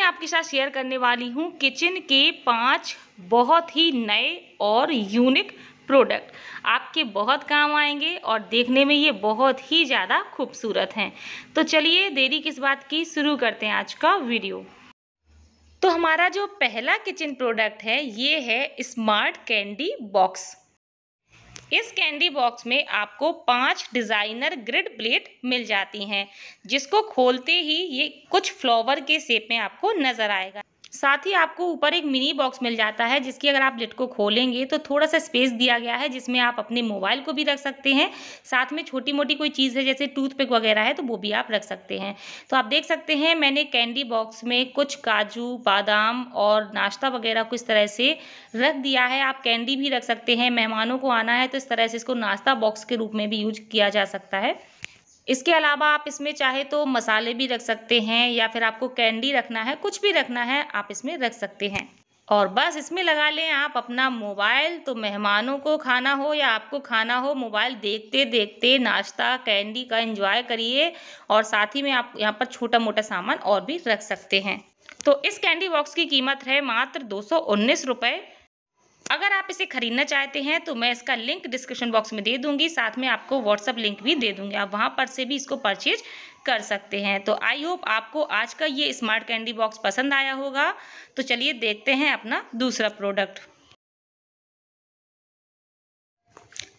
मैं आपके साथ शेयर करने वाली हूँ किचन के पांच बहुत ही नए और यूनिक प्रोडक्ट आपके बहुत काम आएंगे और देखने में ये बहुत ही ज़्यादा खूबसूरत हैं तो चलिए देरी किस बात की शुरू करते हैं आज का वीडियो तो हमारा जो पहला किचन प्रोडक्ट है ये है स्मार्ट कैंडी बॉक्स इस कैंडी बॉक्स में आपको पांच डिज़ाइनर ग्रिड प्लेट मिल जाती हैं जिसको खोलते ही ये कुछ फ्लावर के शेप में आपको नज़र आएगा साथ ही आपको ऊपर एक मिनी बॉक्स मिल जाता है जिसकी अगर आप लिट को खोलेंगे तो थोड़ा सा स्पेस दिया गया है जिसमें आप अपने मोबाइल को भी रख सकते हैं साथ में छोटी मोटी कोई चीज़ है जैसे टूथपिक वगैरह है तो वो भी आप रख सकते हैं तो आप देख सकते हैं मैंने कैंडी बॉक्स में कुछ काजू बादाम और नाश्ता वगैरह को इस तरह से रख दिया है आप कैंडी भी रख सकते हैं मेहमानों को आना है तो इस तरह से इसको नाश्ता बॉक्स के रूप में भी यूज किया जा सकता है इसके अलावा आप इसमें चाहे तो मसाले भी रख सकते हैं या फिर आपको कैंडी रखना है कुछ भी रखना है आप इसमें रख सकते हैं और बस इसमें लगा लें आप अपना मोबाइल तो मेहमानों को खाना हो या आपको खाना हो मोबाइल देखते देखते नाश्ता कैंडी का एंजॉय करिए और साथ ही में आप यहाँ पर छोटा मोटा सामान और भी रख सकते हैं तो इस कैंडी बॉक्स की कीमत है मात्र दो सौ अगर आप इसे खरीदना चाहते हैं तो मैं इसका लिंक डिस्क्रिप्शन बॉक्स में दे दूंगी साथ में आपको व्हाट्सअप लिंक भी दे दूंगी आप वहां पर से भी इसको परचेज कर सकते हैं तो आई होप आपको आज का ये स्मार्ट कैंडी बॉक्स पसंद आया होगा तो चलिए देखते हैं अपना दूसरा प्रोडक्ट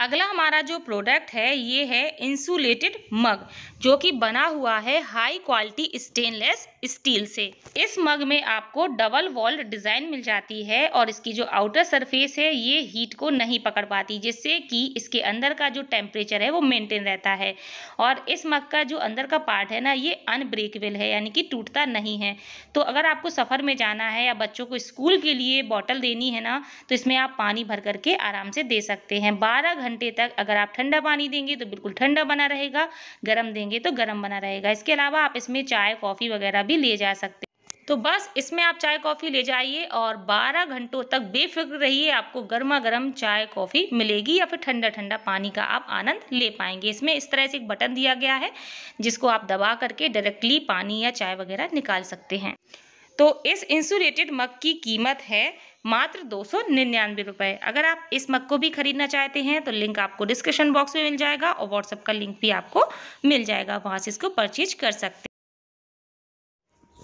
अगला हमारा जो प्रोडक्ट है ये है इंसुलेटेड मग जो कि बना हुआ है हाई क्वालिटी स्टेनलेस स्टील से इस मग में आपको डबल वॉल्ड डिज़ाइन मिल जाती है और इसकी जो आउटर सरफेस है ये हीट को नहीं पकड़ पाती जिससे कि इसके अंदर का जो टेम्परेचर है वो मेंटेन रहता है और इस मग का जो अंदर का पार्ट है ना ये अनब्रेकेबल है यानी कि टूटता नहीं है तो अगर आपको सफ़र में जाना है या बच्चों को स्कूल के लिए बॉटल देनी है ना तो इसमें आप पानी भर करके आराम से दे सकते हैं बारह घंटे तक अगर आप ठंडा पानी देंगे तो बिल्कुल ठंडा बना रहेगा गर्म देंगे तो गर्म बना रहेगा इसके अलावा आप इसमें चाय कॉफ़ी वगैरह भी ले जा सकते तो बस इसमें आप चाय कॉफ़ी ले जाइए और 12 घंटों तक बेफिक्र रहिए आपको गर्मा गर्म चाय कॉफ़ी मिलेगी या फिर ठंडा ठंडा पानी का आप आनंद ले पाएंगे इसमें इस तरह से एक बटन दिया गया है जिसको आप दबा करके डायरेक्टली पानी या चाय वगैरह निकाल सकते हैं तो इस इंसुलेटेड मग की कीमत है मात्र दो सौ अगर आप इस मग को भी खरीदना चाहते हैं तो लिंक आपको डिस्क्रिप्शन बॉक्स में मिल जाएगा और व्हाट्सअप का लिंक भी आपको मिल जाएगा वहाँ से इसको परचेज कर सकते हैं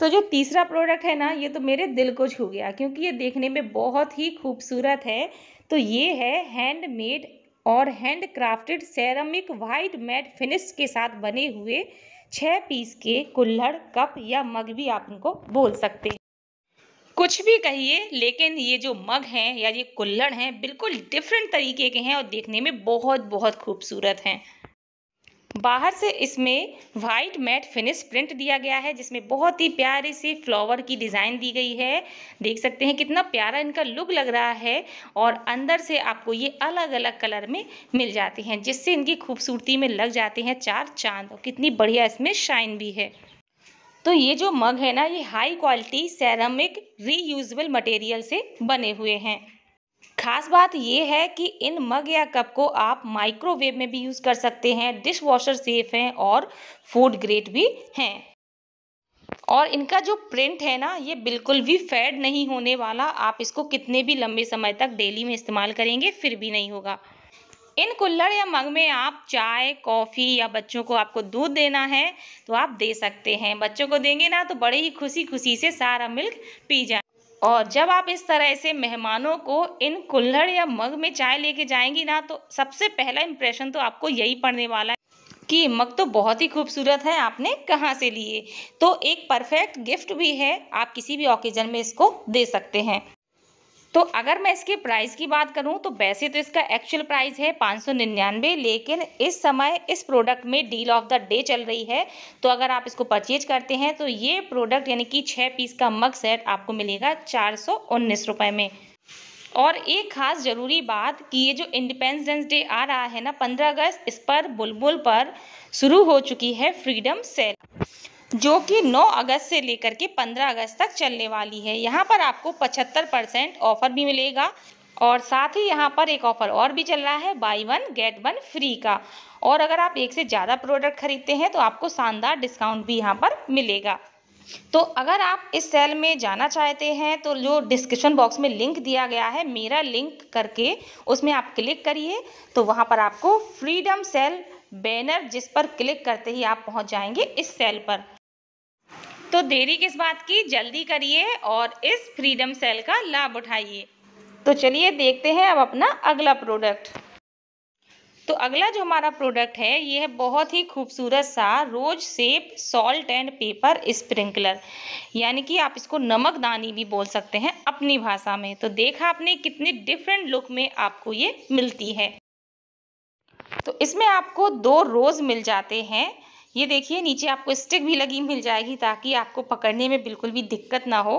तो जो तीसरा प्रोडक्ट है ना ये तो मेरे दिल को छू गया क्योंकि ये देखने में बहुत ही खूबसूरत है तो ये है हैंडमेड और hand crafted ceramic white matte finish के साथ बने हुए छः पीस के कुल्हड़ कप या मग भी आप उनको बोल सकते हैं कुछ भी कहिए लेकिन ये जो मग हैं या ये कुल्हड़ हैं बिल्कुल डिफरेंट तरीके के हैं और देखने में बहुत बहुत खूबसूरत हैं बाहर से इसमें वाइट मैट फिनिश प्रिंट दिया गया है जिसमें बहुत ही प्यारी सी फ्लावर की डिज़ाइन दी गई है देख सकते हैं कितना प्यारा इनका लुक लग रहा है और अंदर से आपको ये अलग अलग कलर में मिल जाते हैं जिससे इनकी खूबसूरती में लग जाते हैं चार चांद और कितनी बढ़िया इसमें शाइन भी है तो ये जो मग है ना ये high quality ceramic reusable material से बने हुए हैं खास बात ये है कि इन मग या कप को आप माइक्रोवेव में भी यूज़ कर सकते हैं डिश वॉशर सेफ हैं और फूड ग्रेड भी हैं और इनका जो प्रिंट है ना ये बिल्कुल भी फेड नहीं होने वाला आप इसको कितने भी लंबे समय तक डेली में इस्तेमाल करेंगे फिर भी नहीं होगा इन कुल्लड़ या मग में आप चाय कॉफ़ी या बच्चों को आपको दूध देना है तो आप दे सकते हैं बच्चों को देंगे ना तो बड़े ही खुशी खुशी से सारा मिल्क पी जाए और जब आप इस तरह से मेहमानों को इन कुल्हड़ या मग में चाय लेके जाएंगी ना तो सबसे पहला इम्प्रेशन तो आपको यही पड़ने वाला है कि मग तो बहुत ही खूबसूरत है आपने कहाँ से लिए तो एक परफेक्ट गिफ्ट भी है आप किसी भी ओकेजन में इसको दे सकते हैं तो अगर मैं इसके प्राइस की बात करूं तो वैसे तो इसका एक्चुअल प्राइस है पाँच सौ निन्यानवे लेकिन इस समय इस प्रोडक्ट में डील ऑफ द डे चल रही है तो अगर आप इसको परचेज करते हैं तो ये प्रोडक्ट यानी कि छः पीस का मग सेट आपको मिलेगा चार रुपये में और एक खास ज़रूरी बात कि ये जो इंडिपेंडेंस डे आ रहा है ना पंद्रह अगस्त इस पर बुलबुल पर शुरू हो चुकी है फ्रीडम सेल जो कि 9 अगस्त से लेकर के 15 अगस्त तक चलने वाली है यहाँ पर आपको 75 परसेंट ऑफर भी मिलेगा और साथ ही यहाँ पर एक ऑफ़र और भी चल रहा है buy one get one free का और अगर आप एक से ज़्यादा प्रोडक्ट खरीदते हैं तो आपको शानदार डिस्काउंट भी यहाँ पर मिलेगा तो अगर आप इस सेल में जाना चाहते हैं तो जो डिस्क्रिप्शन बॉक्स में लिंक दिया गया है मेरा लिंक करके उसमें आप क्लिक करिए तो वहाँ पर आपको फ्रीडम सेल बैनर जिस पर क्लिक करते ही आप पहुँच जाएंगे इस सेल पर तो देरी किस बात की जल्दी करिए और इस फ्रीडम सेल का लाभ उठाइए तो चलिए देखते हैं अब अपना अगला प्रोडक्ट तो अगला जो हमारा प्रोडक्ट है ये है बहुत ही खूबसूरत सा rose shape salt and pepper sprinkler यानी कि आप इसको नमक दानी भी बोल सकते हैं अपनी भाषा में तो देखा आपने कितनी डिफरेंट लुक में आपको ये मिलती है तो इसमें आपको दो रोज़ मिल जाते हैं ये देखिए नीचे आपको स्टिक भी लगी मिल जाएगी ताकि आपको पकड़ने में बिल्कुल भी दिक्कत ना हो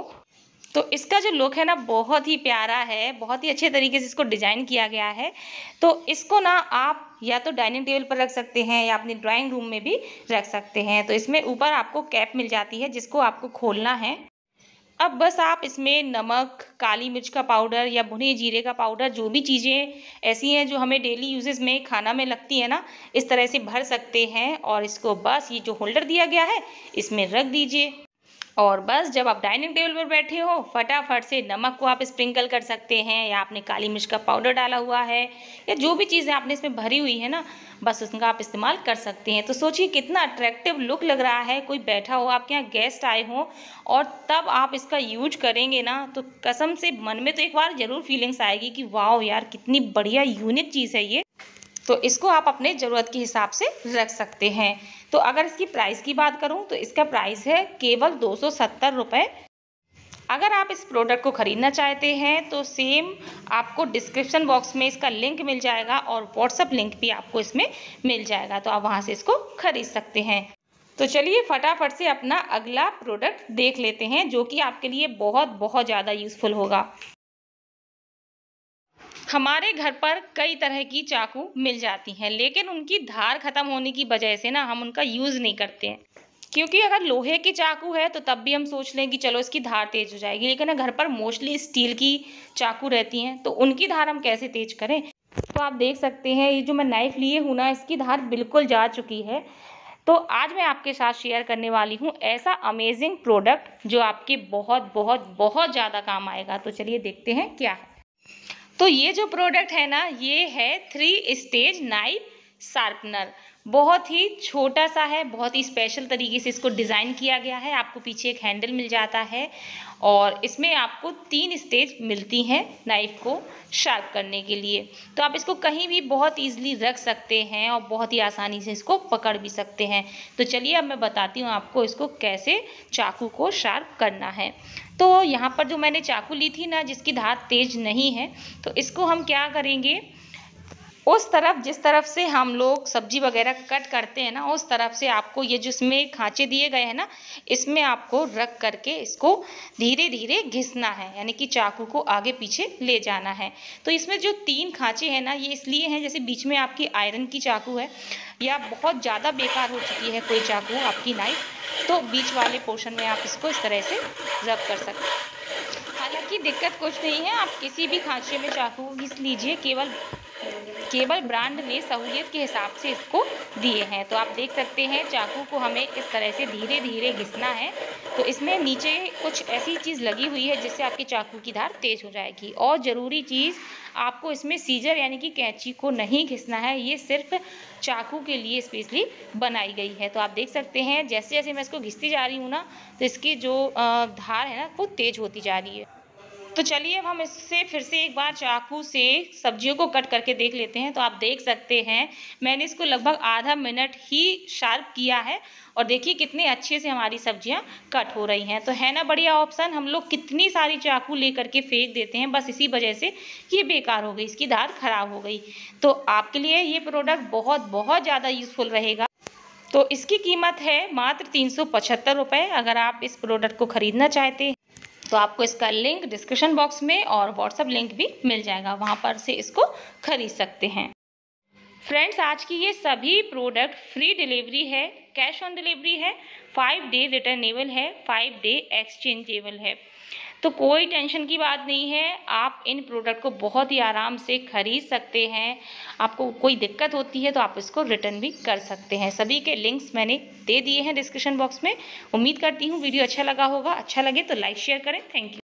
तो इसका जो लुक है ना बहुत ही प्यारा है बहुत ही अच्छे तरीके से इसको डिज़ाइन किया गया है तो इसको ना आप या तो डाइनिंग टेबल पर रख सकते हैं या अपने ड्राइंग रूम में भी रख सकते हैं तो इसमें ऊपर आपको कैप मिल जाती है जिसको आपको खोलना है अब बस आप इसमें नमक काली मिर्च का पाउडर या भुने जीरे का पाउडर जो भी चीज़ें ऐसी हैं जो हमें डेली यूजेस में खाना में लगती है ना इस तरह से भर सकते हैं और इसको बस ये जो होल्डर दिया गया है इसमें रख दीजिए और बस जब आप डाइनिंग टेबल पर बैठे हो फटाफट से नमक को आप स्प्रिंकल कर सकते हैं या आपने काली मिर्च का पाउडर डाला हुआ है या जो भी चीज़ें आपने इसमें भरी हुई है ना बस उसका आप इस्तेमाल कर सकते हैं तो सोचिए कितना अट्रैक्टिव लुक लग रहा है कोई बैठा हो आपके यहाँ गेस्ट आए हों और तब आप इसका यूज करेंगे ना तो कसम से मन में तो एक बार ज़रूर फीलिंग्स आएगी कि वाह यार कितनी बढ़िया यूनिक चीज़ है ये तो इसको आप अपने ज़रूरत के हिसाब से रख सकते हैं तो अगर इसकी प्राइस की बात करूँ तो इसका प्राइस है केवल दो सौ अगर आप इस प्रोडक्ट को ख़रीदना चाहते हैं तो सेम आपको डिस्क्रिप्शन बॉक्स में इसका लिंक मिल जाएगा और व्हाट्सअप लिंक भी आपको इसमें मिल जाएगा तो आप वहाँ से इसको ख़रीद सकते हैं तो चलिए फटाफट से अपना अगला प्रोडक्ट देख लेते हैं जो कि आपके लिए बहुत बहुत ज़्यादा यूज़फुल होगा हमारे घर पर कई तरह की चाकू मिल जाती हैं लेकिन उनकी धार ख़त्म होने की वजह से ना हम उनका यूज़ नहीं करते हैं क्योंकि अगर लोहे की चाकू है तो तब भी हम सोच लें कि चलो इसकी धार तेज़ हो जाएगी लेकिन घर पर मोस्टली स्टील की चाकू रहती हैं तो उनकी धार हम कैसे तेज़ करें तो आप देख सकते हैं ये जो मैं नाइफ़ लिए हूँ ना इसकी धार बिल्कुल जा चुकी है तो आज मैं आपके साथ शेयर करने वाली हूँ ऐसा अमेजिंग प्रोडक्ट जो आपके बहुत बहुत बहुत ज़्यादा काम आएगा तो चलिए देखते हैं क्या है तो ये जो प्रोडक्ट है ना ये है थ्री स्टेज नाइफ शार्पनर बहुत ही छोटा सा है बहुत ही स्पेशल तरीके से इसको डिज़ाइन किया गया है आपको पीछे एक हैंडल मिल जाता है और इसमें आपको तीन स्टेज मिलती हैं नाइफ़ को शार्प करने के लिए तो आप इसको कहीं भी बहुत ईजिली रख सकते हैं और बहुत ही आसानी से इसको पकड़ भी सकते हैं तो चलिए अब मैं बताती हूँ आपको इसको कैसे चाकू को शार्प करना है तो यहाँ पर जो मैंने चाकू ली थी ना जिसकी धार तेज नहीं है तो इसको हम क्या करेंगे उस तरफ जिस तरफ से हम लोग सब्जी वगैरह कट करते हैं ना उस तरफ से आपको ये जिसमें खाँचे दिए गए हैं ना इसमें आपको रख करके इसको धीरे धीरे घिसना है यानी कि चाकू को आगे पीछे ले जाना है तो इसमें जो तीन खाँचे हैं ना ये इसलिए हैं जैसे बीच में आपकी आयरन की चाकू है या बहुत ज़्यादा बेकार हो चुकी है कोई चाकू आपकी नाइफ तो बीच वाले पोर्शन में आप इसको इस तरह से रब कर सकते हैं हालांकि दिक्कत कुछ नहीं है आप किसी भी खाँचे में चाकू घिस लीजिए केवल केवल ब्रांड ने सहूलियत के हिसाब से इसको दिए हैं तो आप देख सकते हैं चाकू को हमें इस तरह से धीरे धीरे घिसना है तो इसमें नीचे कुछ ऐसी चीज़ लगी हुई है जिससे आपके चाकू की धार तेज़ हो जाएगी और ज़रूरी चीज़ आपको इसमें सीजर यानी कि कैंची को नहीं घिसना है ये सिर्फ चाकू के लिए स्पेशली बनाई गई है तो आप देख सकते हैं जैसे जैसे मैं इसको घिसती जा रही हूँ ना तो इसकी जो धार है ना वो तेज़ होती जा रही है तो चलिए अब हम इससे फिर से एक बार चाकू से सब्जियों को कट करके देख लेते हैं तो आप देख सकते हैं मैंने इसको लगभग आधा मिनट ही शार्प किया है और देखिए कितने अच्छे से हमारी सब्जियां कट हो रही हैं तो है ना बढ़िया ऑप्शन हम लोग कितनी सारी चाकू ले करके फेंक देते हैं बस इसी वजह से ये बेकार हो गई इसकी धार खराब हो गई तो आपके लिए ये प्रोडक्ट बहुत बहुत ज़्यादा यूज़फुल रहेगा तो इसकी कीमत है मात्र तीन सौ अगर आप इस प्रोडक्ट को ख़रीदना चाहते हैं तो आपको इसका लिंक डिस्क्रिप्शन बॉक्स में और व्हाट्सअप लिंक भी मिल जाएगा वहाँ पर से इसको खरीद सकते हैं फ्रेंड्स आज की ये सभी प्रोडक्ट फ्री डिलीवरी है कैश ऑन डिलीवरी है फाइव डे रिटर्नेबल है फाइव डे एक्सचेंजेबल है तो कोई टेंशन की बात नहीं है आप इन प्रोडक्ट को बहुत ही आराम से खरीद सकते हैं आपको कोई दिक्कत होती है तो आप इसको रिटर्न भी कर सकते हैं सभी के लिंक्स मैंने दे दिए हैं डिस्क्रिप्शन बॉक्स में उम्मीद करती हूँ वीडियो अच्छा लगा होगा अच्छा लगे तो लाइक शेयर करें थैंक यू